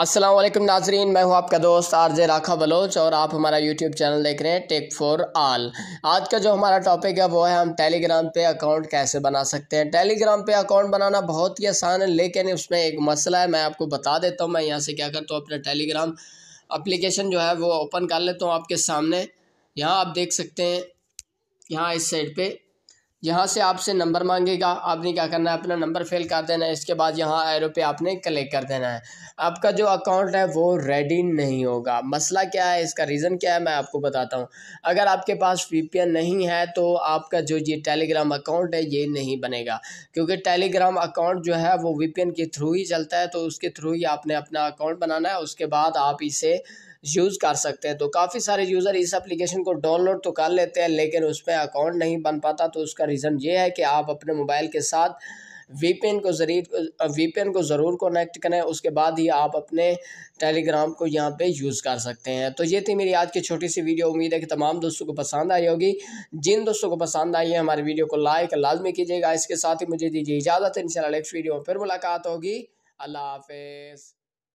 असलम नाजरीन मैं हूं आपका दोस्त आरजे राखा बलोच और आप हमारा यूट्यूब चैनल देख रहे हैं टेक फॉर आल आज का जो हमारा टॉपिक है वो है हम टेलीग्राम पे अकाउंट कैसे बना सकते हैं टेलीग्राम पे अकाउंट बनाना बहुत ही आसान है लेकिन उसमें एक मसला है मैं आपको बता देता हूँ मैं यहाँ से क्या करता हूँ अपना टेलीग्राम अप्लीकेशन जो है वो ओपन कर लेता हूँ आपके सामने यहाँ आप देख सकते हैं यहाँ इस साइड पर यहाँ से आपसे नंबर मांगेगा आपने क्या करना है अपना नंबर फिल कर देना है इसके बाद यहाँ एरो पे आपने क्लिक कर देना है आपका जो अकाउंट है वो रेडी नहीं होगा मसला क्या है इसका रीज़न क्या है मैं आपको बताता हूँ अगर आपके पास वी नहीं है तो आपका जो ये टेलीग्राम अकाउंट है ये नहीं बनेगा क्योंकि टेलीग्राम अकाउंट जो है वो वी के थ्रू ही चलता है तो उसके थ्रू ही आपने अपना अकाउंट बनाना है उसके बाद आप इसे यूज़ कर सकते हैं तो काफ़ी सारे यूज़र इस एप्लीकेशन को डाउनलोड तो कर लेते हैं लेकिन उस पर अकाउंट नहीं बन पाता तो उसका रीज़न ये है कि आप अपने मोबाइल के साथ वीपीएन को जरिए वीपीएन को ज़रूर कनेक्ट करें उसके बाद ही आप अपने टेलीग्राम को यहाँ पे यूज़ कर सकते हैं तो ये थी मेरी आज की छोटी सी वीडियो उम्मीद है कि तमाम दोस्तों को पसंद आई होगी जिन दोस्तों को पसंद आई है हमारी वीडियो को लाइक लाजमी कीजिएगा इसके साथ ही मुझे दीजिए इजाज़त इन नेक्स्ट वीडियो में फिर मुलाकात होगी अल्लाह हाफिज़